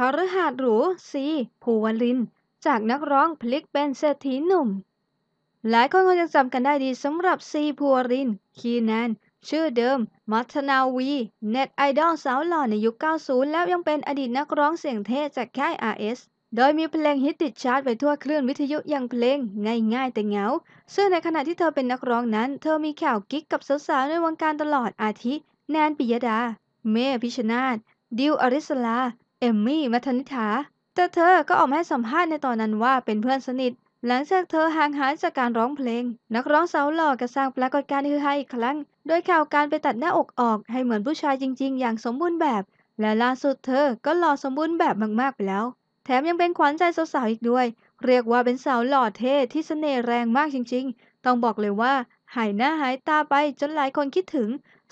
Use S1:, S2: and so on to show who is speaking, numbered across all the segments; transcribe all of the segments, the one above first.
S1: คารหาดหรู ซี ภูวลินจากนักร้องพลิกเป็นเศรษฐีหนุ่ม หลายคนคงจะจำกันได้ดีสำหรับซี ภูวลินคีแนนชื่อเดิม มัทนาวี เน็ตไอดอลสาวหล่อในยุค 90 แล้วยังเป็นอดีตนักร้องเสียงเท่จากค่าย RS โดยมีเพลงฮิตติดชาร์ตไปทั่วคลื่นวิทยุอย่างเพลงง่ายๆ แต่เงา ซึ่งในขณะที่เธอเป็นนักร้องนั้น เธอมีข่าวกิ๊กกับสาวๆในวงการตลอดอาทิ แนนปิยดา เมพิชนาธดิวอริสลาเอมมี่มัทนิธาแต่เธอก็ออกมาให้สัมภาษณ์ในตอนนั้นว่าเป็นเพื่อนสนิท หลังจากเธอห่างหายจากการร้องเพลง นักร้องสาวหล่อก็สร้างปรากฏการณ์ฮือฮาอีกครั้ง โดยข่าวการไปตัดหน้าอกออกให้เหมือนผู้ชายจริง ๆ อย่างสมบูรณ์แบบ และล่าสุดเธอก็หล่อสมบูรณ์แบบมากๆ ไปแล้ว แถมยังเป็นขวัญใจสาวๆ อีกด้วย เรียกว่าเป็นสาวหล่อเท่ที่เสน่ห์แรงมากจริง ๆ ต้องบอกเลยว่า หายหน้าหายตาไปจนหลายคนคิดถึง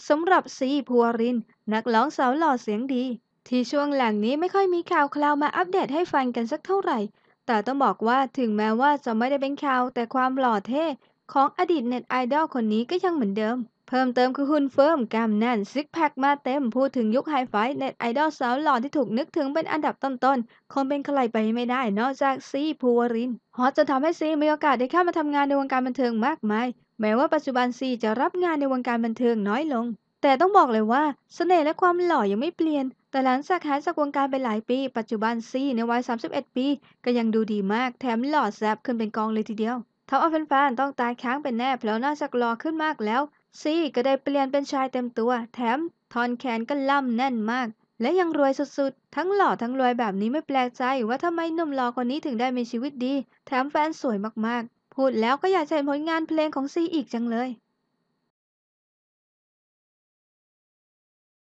S1: สำหรับซีพัวริน นักร้องสาวหล่อเสียงดีที่ช่วงหลังนี้ไม่ค่อยมีข่าวคราวมาอัปเดตให้ฟังกันสักเท่าไหร่ แต่ต้องบอกว่าถึงแม้ว่าจะไม่ได้เป็นข่าว แต่ความหล่อเท่ของอดีตเน็ตไอดอลคนนี้ก็ยังเหมือนเดิม เพิ่มเติมคือหุ่นเฟิร์มกล้ามแน่นซิกแพคมาเต็มพูดถึงยุคไฮไฟเน็ตไอดอลสาวหล่อที่ถูกนึกถึงเป็นอันดับต้นๆคงเป็นใครไปไม่ได้นอกจากซีภูวรินฮอตจนทำให้ซีมีโอกาสได้เข้ามาทำงานในวงการบันเทิงมากมาย แม้ว่าปัจจุบันซีจะรับงานในวงการบันเทิงน้อยลงแต่ต้องบอกเลยว่า เสน่ห์และความหล่อยังไม่เปลี่ยน แต่หลังจากหายจากวงการไปหลายปี ปัจจุบันซีในวัย31 ปี ก็ยังดูดีมาก แถมหล่อแซบขึ้นเป็นกองเลยทีเดียวทำเอาแฟนๆต้องตายค้างเป็นแน่ เพราะน่าจะรหล่อขึ้นมากแล้ว ซีก็ได้เปลี่ยนเป็นชายเต็มตัว แถมทอนแขนก็ล่ำแน่นมาก และยังรวยสุดๆทั้งหล่อทั้งรวยแบบนี้ไม่แปลกใจ ว่าทำไมหนุ่มหล่อคนนี้ถึงได้มีชีวิตดี แถมแฟนสวยมากๆ พูดแล้วก็อยากเห็นผลงานเพลงของซีอีกจังเลย